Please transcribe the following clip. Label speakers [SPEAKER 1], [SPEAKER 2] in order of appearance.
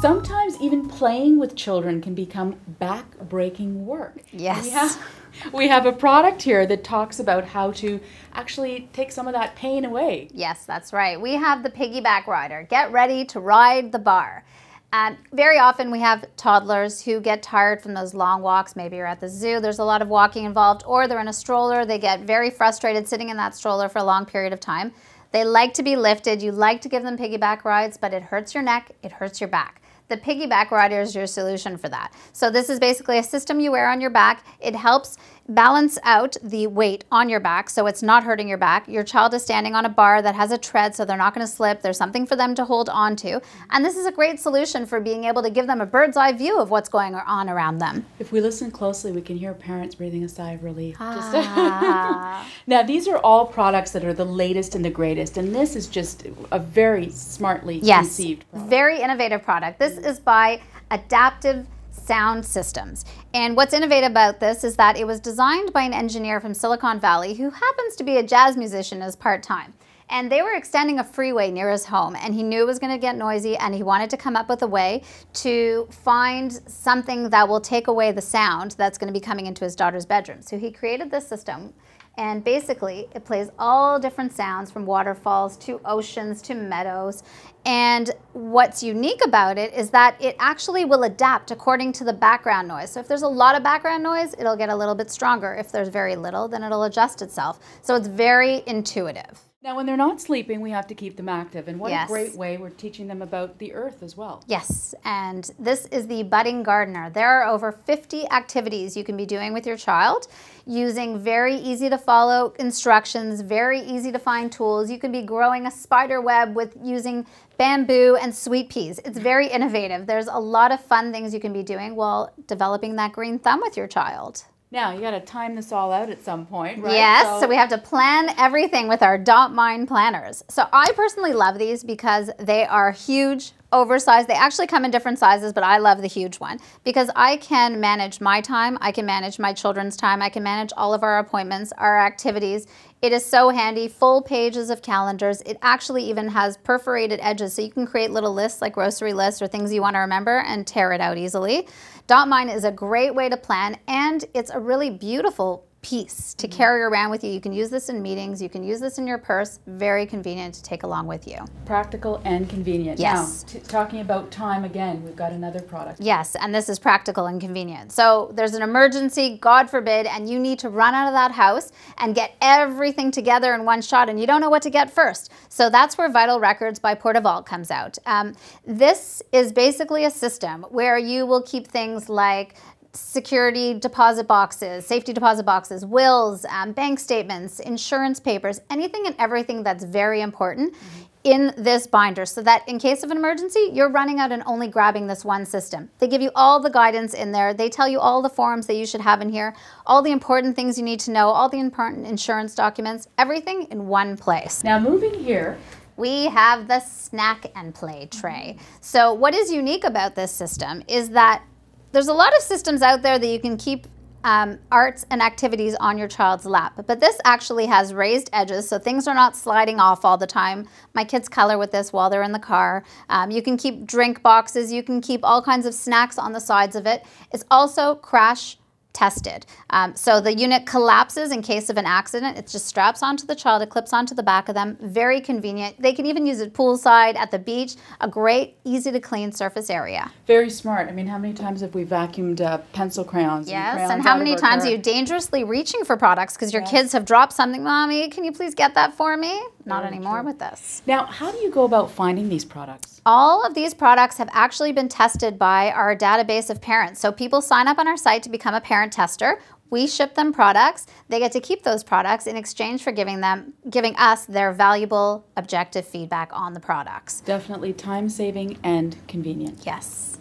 [SPEAKER 1] Sometimes even playing with children can become back-breaking work. Yes. We have, we have a product here that talks about how to
[SPEAKER 2] actually take some of that pain away. Yes, that's right. We have the piggyback rider. Get ready to ride the bar. Um, very often we have toddlers who get tired from those long walks. Maybe you're at the zoo, there's a lot of walking involved, or they're in a stroller. They get very frustrated sitting in that stroller for a long period of time. They like to be lifted. You like to give them piggyback rides, but it hurts your neck, it hurts your back. The piggyback rider is your solution for that. So this is basically a system you wear on your back. It helps balance out the weight on your back so it's not hurting your back. Your child is standing on a bar that has a tread so they're not going to slip. There's something for them to hold on to. And this is a great solution for being able to give them a bird's eye view of what's going on around them. If we listen closely, we can hear parents breathing a sigh of relief. Ah. now, these are
[SPEAKER 1] all products that are the latest and the greatest. And this is just a very smartly yes, conceived
[SPEAKER 2] product. Very innovative product. This is by Adaptive sound systems. And what's innovative about this is that it was designed by an engineer from Silicon Valley who happens to be a jazz musician as part-time. And they were extending a freeway near his home and he knew it was going to get noisy and he wanted to come up with a way to find something that will take away the sound that's going to be coming into his daughter's bedroom. So he created this system and basically, it plays all different sounds from waterfalls to oceans to meadows. And what's unique about it is that it actually will adapt according to the background noise. So if there's a lot of background noise, it'll get a little bit stronger. If there's very little, then it'll adjust itself. So it's very intuitive.
[SPEAKER 1] Now, when they're not sleeping, we have to keep them active. And what yes. a great way we're teaching them about the earth as well.
[SPEAKER 2] Yes, and this is the Budding Gardener. There are over 50 activities you can be doing with your child using very easy to follow instructions, very easy to find tools. You can be growing a spider web with using bamboo and sweet peas. It's very innovative. There's a lot of fun things you can be doing while developing that green thumb with your child.
[SPEAKER 1] Now you got to time this all out at some point, right? Yes. So, so we have
[SPEAKER 2] to plan everything with our dot mine planners. So I personally love these because they are huge oversized. They actually come in different sizes, but I love the huge one because I can manage my time, I can manage my children's time, I can manage all of our appointments, our activities. It is so handy, full pages of calendars. It actually even has perforated edges, so you can create little lists like grocery lists or things you want to remember and tear it out easily. Dot Mine is a great way to plan, and it's a really beautiful piece to mm-hmm. carry around with you. You can use this in meetings, you can use this in your purse, very convenient to take along with you. Practical and convenient. Yes.
[SPEAKER 1] Now, talking about time again, we've got another product. Yes,
[SPEAKER 2] and this is practical and convenient. So there's an emergency, God forbid, and you need to run out of that house and get everything together in one shot and you don't know what to get first. So that's where Vital Records by Portavault comes out. Um, this is basically a system where you will keep things like security deposit boxes, safety deposit boxes, wills, um, bank statements, insurance papers, anything and everything that's very important mm -hmm. in this binder so that in case of an emergency, you're running out and only grabbing this one system. They give you all the guidance in there. They tell you all the forms that you should have in here, all the important things you need to know, all the important insurance documents, everything in one place. Now moving here, we have the snack and play tray. So what is unique about this system is that there's a lot of systems out there that you can keep um, arts and activities on your child's lap. But this actually has raised edges, so things are not sliding off all the time. My kids color with this while they're in the car. Um, you can keep drink boxes, you can keep all kinds of snacks on the sides of it. It's also crash tested. Um, so the unit collapses in case of an accident. It just straps onto the child, it clips onto the back of them. Very convenient. They can even use it poolside, at the beach. A great, easy to clean surface area.
[SPEAKER 1] Very smart. I mean, how many times have we vacuumed uh, pencil crayons? Yes, and, crayons and how many times car? are you
[SPEAKER 2] dangerously reaching for products because your yes. kids have dropped something? Mommy, can you please get that for me? Not Very oh, anymore true. with this. Now,
[SPEAKER 1] how do you go about finding these products?
[SPEAKER 2] All of these products have actually been tested by our database of parents. So people sign up on our site to become a parent tester. We ship them products. They get to keep those products in exchange for giving them giving us their valuable objective feedback on the products. Definitely time saving and convenient. Yes.